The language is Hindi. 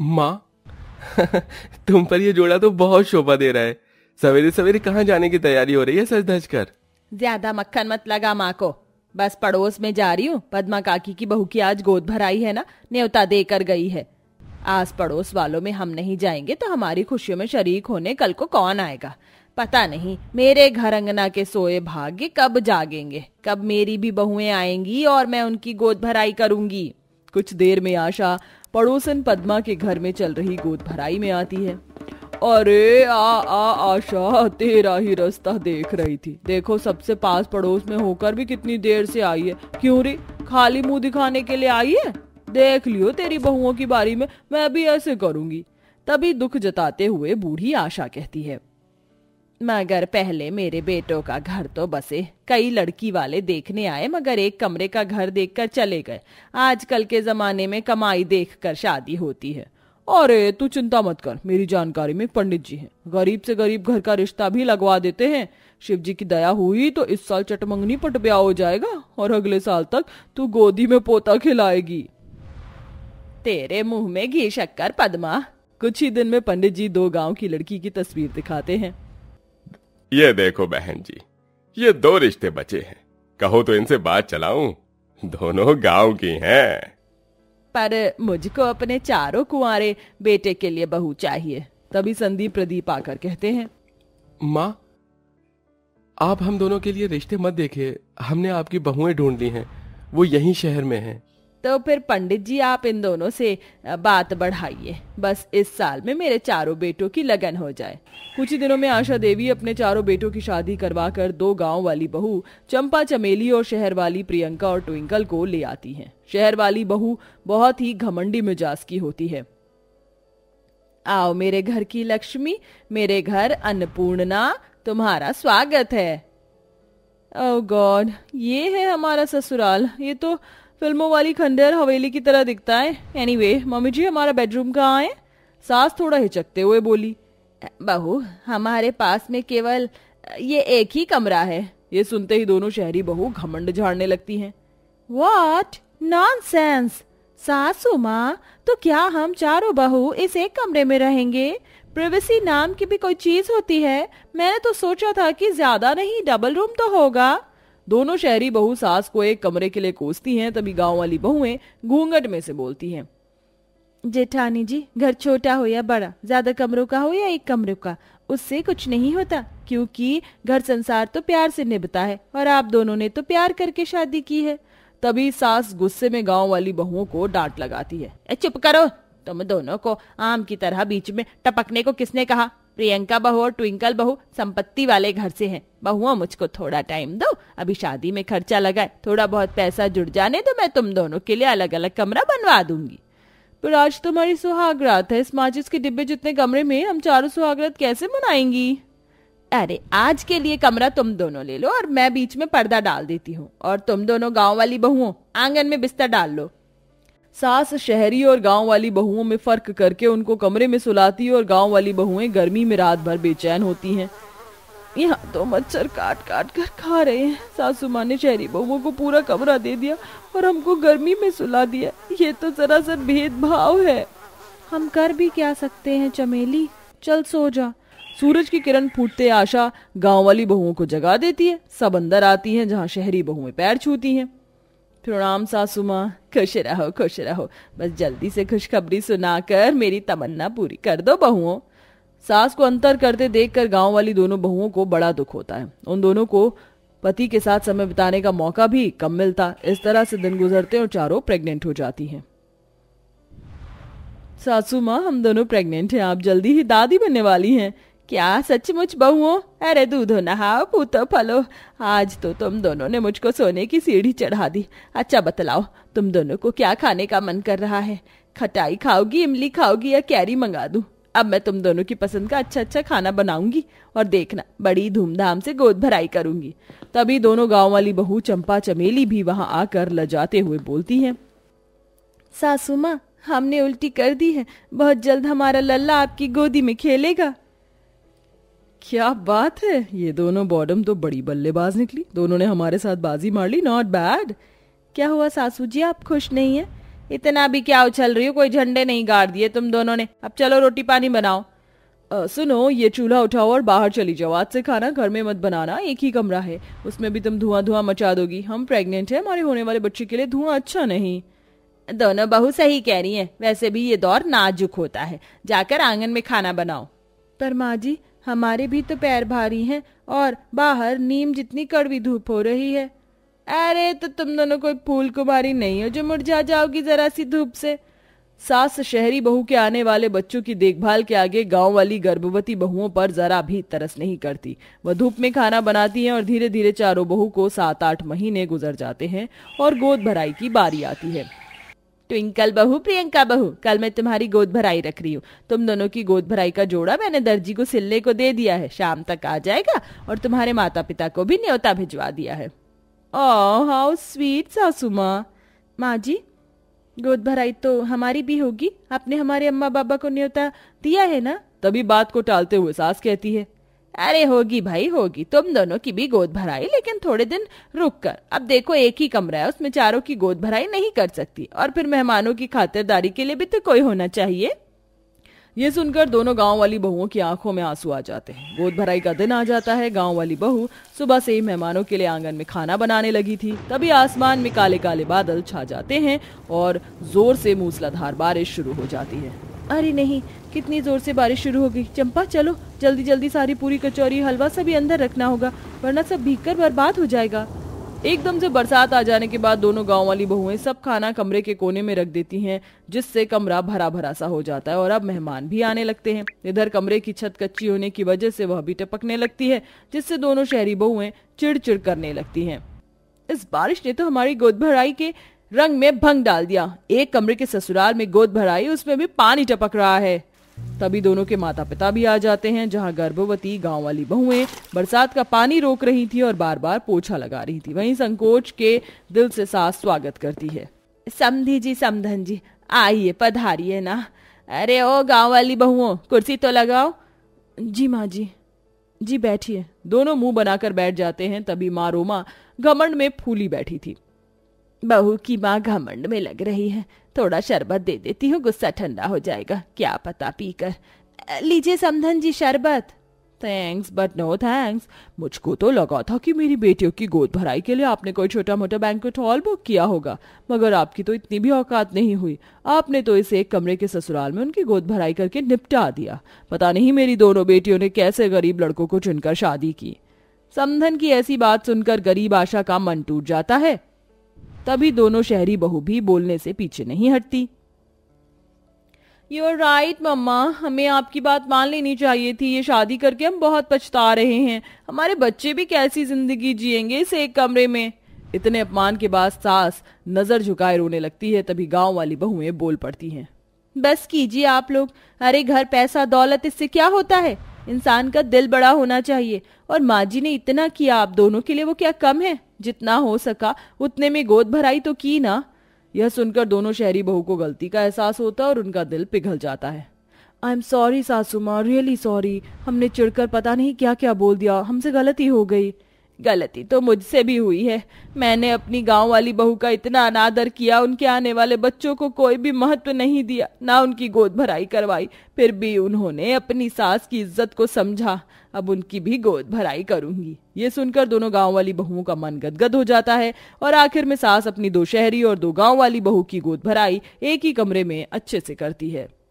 माँ तुम पर यह जोड़ा तो बहुत शोभा दे रहा है सवेरे सवेरे कहाँ जाने की तैयारी हो रही है सच धज कर ज्यादा मक्खन मत लगा माँ को बस पड़ोस में जा रही हूँ पदमा काकी की बहू की आज गोद भराई है ना न्योता दे कर गई है आस पड़ोस वालों में हम नहीं जाएंगे तो हमारी खुशियों में शरीक होने कल को कौन आएगा पता नहीं मेरे घर अंगना के सोए भाग्य कब जागेंगे कब मेरी भी बहुएं आएंगी और मैं उनकी गोद भराई करूंगी कुछ देर में आशा पड़ोसन पद्मा के घर में चल रही गोद भराई में आती है अरे आ आ आशा तेरा ही रास्ता देख रही थी देखो सबसे पास पड़ोस में होकर भी कितनी देर से आई है क्यों रे खाली मुंह दिखाने के लिए आई है देख लियो तेरी बहुओं की बारी में मैं भी ऐसे करूंगी तभी दुख जताते हुए बूढ़ी आशा कहती है मगर पहले मेरे बेटों का घर तो बसे कई लड़की वाले देखने आए मगर एक कमरे का घर देखकर चले गए आजकल के जमाने में कमाई देखकर शादी होती है अरे तू चिंता मत कर मेरी जानकारी में पंडित जी हैं गरीब से गरीब घर का रिश्ता भी लगवा देते हैं शिव जी की दया हुई तो इस साल चटमंगनी पट ब्याह हो जाएगा और अगले साल तक तू गोदी में पोता खिलाएगी तेरे मुंह में घी शक्कर पदमा कुछ ही दिन में पंडित जी दो गांव की लड़की की तस्वीर दिखाते हैं ये देखो बहन जी ये दो रिश्ते बचे हैं कहो तो इनसे बात चलाऊं दोनों गांव की हैं पर मुझको अपने चारों कुआरे बेटे के लिए बहू चाहिए तभी संदीप प्रदीप आकर कहते हैं माँ आप हम दोनों के लिए रिश्ते मत देखिए हमने आपकी बहुएं ढूंढ ली हैं वो यही शहर में हैं तो फिर पंडित जी आप इन दोनों से बात बढ़ाइए बस इस साल में मेरे चारों बेटों की लगन हो जाए कुछ ही दिनों में आशा देवी अपने चारों बेटों की शादी करवा कर दो गांव वाली बहू चंपा चमेली और शहर वाली प्रियंका और ट्विंकल को ले आती हैं शहर वाली बहू बहुत ही घमंडी मिजाज की होती है आओ मेरे घर की लक्ष्मी मेरे घर अन्नपूर्णा तुम्हारा स्वागत है ओ गॉड ये है हमारा ससुराल ये तो फिल्मों वाली खंडर हवेली की तरह दिखता है एनी anyway, मम्मी जी हमारा बेडरूम कहाँ है सास थोड़ा हिचकते हुए बोली बहू हमारे पास में केवल ये एक ही कमरा है ये सुनते ही दोनों शहरी बहू घमंड झाड़ने लगती हैं वॉट नॉन सेंस सासू माँ तो क्या हम चारों बहू इस एक कमरे में रहेंगे प्रिवेसी नाम की भी कोई चीज होती है मैंने तो सोचा था कि ज्यादा नहीं डबल रूम तो होगा दोनों शहरी बहू सास को एक कमरे के लिए कोसती हैं तभी गांव वाली बहुएं घूंघट में से बोलती हैं जेठानी जी घर छोटा हो या बड़ा ज्यादा कमरों का हो या एक कमरे का उससे कुछ नहीं होता क्योंकि घर संसार तो प्यार से निभता है और आप दोनों ने तो प्यार करके शादी की है तभी सास गुस्से में गांव वाली बहुओं को डांट लगाती है चुप करो तुम दोनों को आम की तरह बीच में टपकने को किसने कहा प्रियंका बहू और ट्विंकल बहू संपत्ति वाले घर से हैं बहुआ मुझको थोड़ा टाइम दो अभी शादी में खर्चा लगाए थोड़ा बहुत पैसा जुड़ जाने तो मैं तुम दोनों के लिए अलग अलग कमरा बनवा दूंगी पर आज तुम्हारी सुहाग रात है इस माचिस के डिब्बे जितने कमरे में हम चारों सुहाग रात कैसे मनाएंगी अरे आज के लिए कमरा तुम दोनों ले लो और मैं बीच में पर्दा डाल देती हूँ और तुम दोनों गांव वाली बहुओं आंगन में बिस्तर डाल लो सास शहरी और गांव वाली बहुओं में फर्क करके उनको कमरे में सुलाती और गांव वाली बहुएं गर्मी में रात भर बेचैन होती हैं यहाँ तो मच्छर काट काट कर खा रहे हैं सासू माँ ने शहरी बहुओं को पूरा कमरा दे दिया और हमको गर्मी में सुला दिया ये तो सरासर भेदभाव है हम कर भी क्या सकते हैं चमेली चल सो जा सूरज की किरण फूटते आशा गांव वाली बहुओं को जगा देती है सब अंदर आती हैं जहाँ शहरी बहुएं पैर छूती हैं प्रणाम सासू माँ खुश रहो खुश रहो बस जल्दी से खुशखबरी सुनाकर मेरी तमन्ना पूरी कर दो बहुओं सास को अंतर करते देखकर गांव वाली दोनों बहुओं को बड़ा दुख होता है उन दोनों को पति के साथ समय बिताने का मौका भी कम मिलता इस तरह से दिन गुजरते और चारों प्रेग्नेंट हो जाती हैं सासू माँ हम दोनों प्रेग्नेंट हैं आप जल्दी ही दादी बनने वाली हैं क्या सचमुच बहुओ अरे दूधो नहाओ पूतो फलो आज तो तुम दोनों ने मुझको सोने की सीढ़ी चढ़ा दी अच्छा बतलाओ तुम दोनों को क्या खाने का मन कर रहा है खटाई खाओगी इमली खाओगी या कैरी मंगा दू अब मैं तुम दोनों की पसंद का अच्छा अच्छा खाना बनाऊंगी और देखना बड़ी धूमधाम से गोद भराई करूंगी तभी दोनों गांव वाली बहू चंपा चमेली भी वहां आकर लजाते हुए बोलती हैं सासू माँ हमने उल्टी कर दी है बहुत जल्द हमारा लल्ला आपकी गोदी में खेलेगा क्या बात है ये दोनों बॉडम तो बड़ी बल्लेबाज निकली दोनों ने हमारे साथ बाजी मार ली नॉट बैड क्या हुआ सासू जी आप खुश नहीं है इतना भी क्या उछल रही हो कोई झंडे नहीं गाड़ दिए तुम दोनों ने अब चलो रोटी पानी बनाओ आ, सुनो ये चूल्हा उठाओ और बाहर चली जाओ आज से खाना घर में मत बनाना एक ही कमरा है उसमें भी तुम धुआं धुआं मचा दोगी हम प्रेग्नेंट है हमारे होने वाले बच्चे के लिए धुआं अच्छा नहीं दोनों बहू सही कह रही हैं वैसे भी ये दौर नाजुक होता है जाकर आंगन में खाना बनाओ पर माँ जी हमारे भी तो पैर भारी हैं और बाहर नीम जितनी कड़वी धूप हो रही है अरे तो तुम दोनों कोई फूल कुमारी नहीं हो जो मुरझा जाओगी जरा सी धूप से सास शहरी बहू के आने वाले बच्चों की देखभाल के आगे गांव वाली गर्भवती बहुओं पर जरा भी तरस नहीं करती वह धूप में खाना बनाती हैं और धीरे धीरे चारों बहू को सात आठ महीने गुजर जाते हैं और गोद भराई की बारी आती है ट्विंकल तो बहू प्रियंका बहू कल मैं तुम्हारी गोद भराई रख रही हूँ तुम दोनों की गोद भराई का जोड़ा मैंने दर्जी को सिलने को दे दिया है शाम तक आ जाएगा और तुम्हारे माता पिता को भी न्योता भिजवा दिया है ओ हाउ स्वीट सासू माँ माँ जी गोद भराई तो हमारी भी होगी आपने हमारे अम्मा बाबा को न्योता दिया है ना तभी बात को टालते हुए सास कहती है अरे होगी भाई होगी तुम दोनों की भी गोद भराई लेकिन थोड़े दिन रुक कर अब देखो एक ही कमरा है उसमें चारों की गोद भराई नहीं कर सकती और फिर मेहमानों की खातिरदारी के लिए भी तो कोई होना चाहिए ये सुनकर दोनों गांव वाली बहुओं की आंखों में आंसू आ जाते हैं गोद भराई का दिन आ जाता है गांव वाली बहू सुबह से ही मेहमानों के लिए आंगन में खाना बनाने लगी थी तभी आसमान में काले काले बादल छा जाते हैं और जोर से मूसलाधार बारिश शुरू हो जाती है अरे नहीं कितनी जोर से बारिश शुरू हो गई चंपा चलो जल्दी जल्दी सारी पूरी कचौरी हलवा सभी अंदर रखना होगा वरना सब भीग कर बर्बाद हो जाएगा एकदम से बरसात आ जाने के बाद दोनों गांव वाली बहुएं सब खाना कमरे के कोने में रख देती हैं जिससे कमरा भरा भरा सा हो जाता है और अब मेहमान भी आने लगते हैं इधर कमरे की छत कच्ची होने की वजह से वह भी टपकने लगती है जिससे दोनों शहरी बहुएं चिड़चिड़ करने लगती हैं इस बारिश ने तो हमारी गोद भराई के रंग में भंग डाल दिया एक कमरे के ससुराल में गोद भराई उसमें भी पानी टपक रहा है तभी दोनों के माता पिता भी आ जाते हैं जहां गर्भवती गांव वाली बहुएं बरसात का पानी रोक रही थी और बार बार पोछा लगा रही थी वहीं संकोच के दिल से सास स्वागत करती है समधी जी समधन जी आइए पधारिए ना अरे ओ गांव वाली बहुओं कुर्सी तो लगाओ जी माँ जी जी बैठिए दोनों मुंह बनाकर बैठ जाते हैं तभी माँ रोमा घमंड में फूली बैठी थी बहू की माँ घमंड में लग रही है थोड़ा शरबत दे देती हूँ गुस्सा ठंडा हो जाएगा क्या पता पीकर लीजिए समधन जी शरबत थैंक्स बट नो थैंक्स मुझको तो लगा था कि मेरी बेटियों की गोद भराई के लिए आपने कोई छोटा मोटा बैंकेट हॉल बुक किया होगा मगर आपकी तो इतनी भी औकात नहीं हुई आपने तो इसे एक कमरे के ससुराल में उनकी गोद भराई करके निपटा दिया पता नहीं मेरी दोनों बेटियों ने कैसे गरीब लड़कों को चुनकर शादी की समधन की ऐसी बात सुनकर गरीब आशा का मन टूट जाता है तभी दोनों शहरी बहू भी बोलने से पीछे नहीं हटती यूर राइट मम्मा हमें आपकी बात मान लेनी चाहिए थी ये शादी करके हम बहुत पछता रहे हैं हमारे बच्चे भी कैसी जिंदगी जिएंगे इस एक कमरे में इतने अपमान के बाद सास नजर झुकाए रोने लगती है तभी गांव वाली बहुएं बोल पड़ती हैं बस कीजिए आप लोग अरे घर पैसा दौलत इससे क्या होता है इंसान का दिल बड़ा होना चाहिए और माँ जी ने इतना किया आप दोनों के लिए वो क्या कम है जितना हो सका उतने में गोद भराई तो की ना यह सुनकर दोनों शहरी बहू को गलती का एहसास होता और उनका दिल पिघल जाता है आई एम सॉरी सासू माँ रियली सॉरी हमने चिड़कर पता नहीं क्या क्या बोल दिया हमसे गलती हो गई गलती तो मुझसे भी हुई है मैंने अपनी गांव वाली बहू का इतना अनादर किया उनके आने वाले बच्चों को कोई भी महत्व नहीं दिया ना उनकी गोद भराई करवाई फिर भी उन्होंने अपनी सास की इज्जत को समझा अब उनकी भी गोद भराई करूंगी ये सुनकर दोनों गांव वाली बहुओं का मन गदगद हो जाता है और आखिर में सास अपनी दो शहरी और दो गांव वाली बहू की गोद भराई एक ही कमरे में अच्छे से करती है